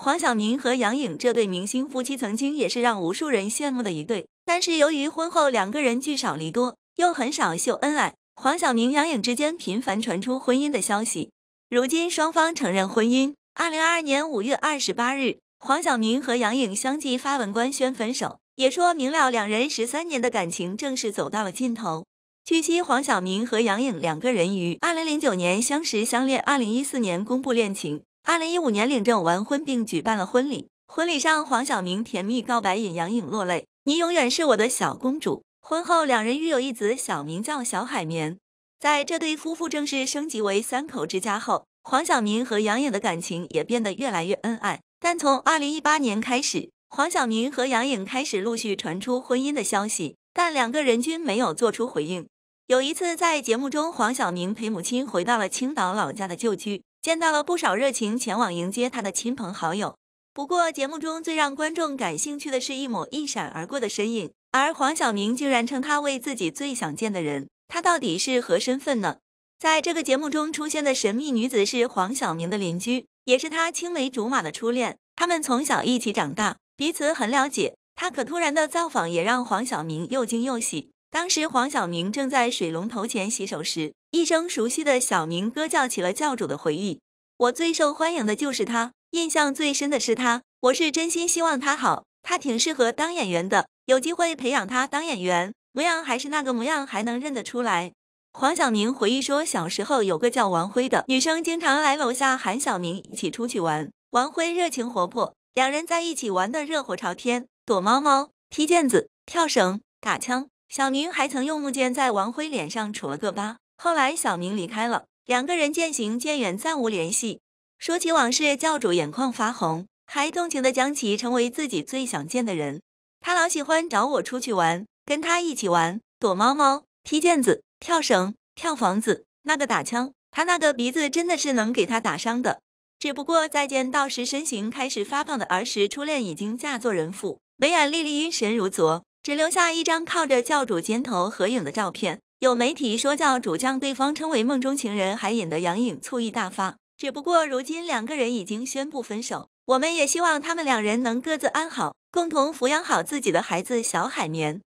黄晓明和杨颖这对明星夫妻曾经也是让无数人羡慕的一对，但是由于婚后两个人聚少离多，又很少秀恩爱，黄晓明杨颖之间频繁传出婚姻的消息。如今双方承认婚姻。二零二二年五月二十八日，黄晓明和杨颖相继发文官宣分手，也说明了两人十三年的感情正式走到了尽头。据悉，黄晓明和杨颖两个人于二零零九年相识相恋，二零一四年公布恋情。二零一五年领证完婚，并举办了婚礼。婚礼上，黄晓明甜蜜告白引杨颖落泪：“你永远是我的小公主。”婚后，两人育有一子，小名叫小海绵。在这对夫妇正式升级为三口之家后，黄晓明和杨颖的感情也变得越来越恩爱。但从二零一八年开始，黄晓明和杨颖开始陆续传出婚姻的消息，但两个人均没有做出回应。有一次在节目中，黄晓明陪母亲回到了青岛老家的旧居。见到了不少热情前往迎接他的亲朋好友。不过，节目中最让观众感兴趣的是一抹一闪而过的身影，而黄晓明竟然称她为自己最想见的人。她到底是何身份呢？在这个节目中出现的神秘女子是黄晓明的邻居，也是他青梅竹马的初恋。他们从小一起长大，彼此很了解。她可突然的造访也让黄晓明又惊又喜。当时黄晓明正在水龙头前洗手时，一声熟悉的小明哥叫起了教主的回忆。我最受欢迎的就是他，印象最深的是他，我是真心希望他好，他挺适合当演员的，有机会培养他当演员。模样还是那个模样，还能认得出来。黄晓明回忆说，小时候有个叫王辉的女生经常来楼下喊小明一起出去玩。王辉热情活泼，两人在一起玩得热火朝天，躲猫猫、踢毽子、跳绳、打枪。小明还曾用木剑在王辉脸上杵了个疤。后来小明离开了，两个人渐行渐远，暂无联系。说起往事，教主眼眶发红，还动情的将其成为自己最想见的人。他老喜欢找我出去玩，跟他一起玩躲猫猫、踢毽子、跳绳、跳房子，那个打枪，他那个鼻子真的是能给他打伤的。只不过再见到时，身形开始发胖的儿时初恋已经嫁作人妇，眉眼丽丽，阴神如昨。只留下一张靠着教主肩头合影的照片。有媒体说教主将对方称为梦中情人，还引得杨颖醋意大发。只不过如今两个人已经宣布分手，我们也希望他们两人能各自安好，共同抚养好自己的孩子小海绵。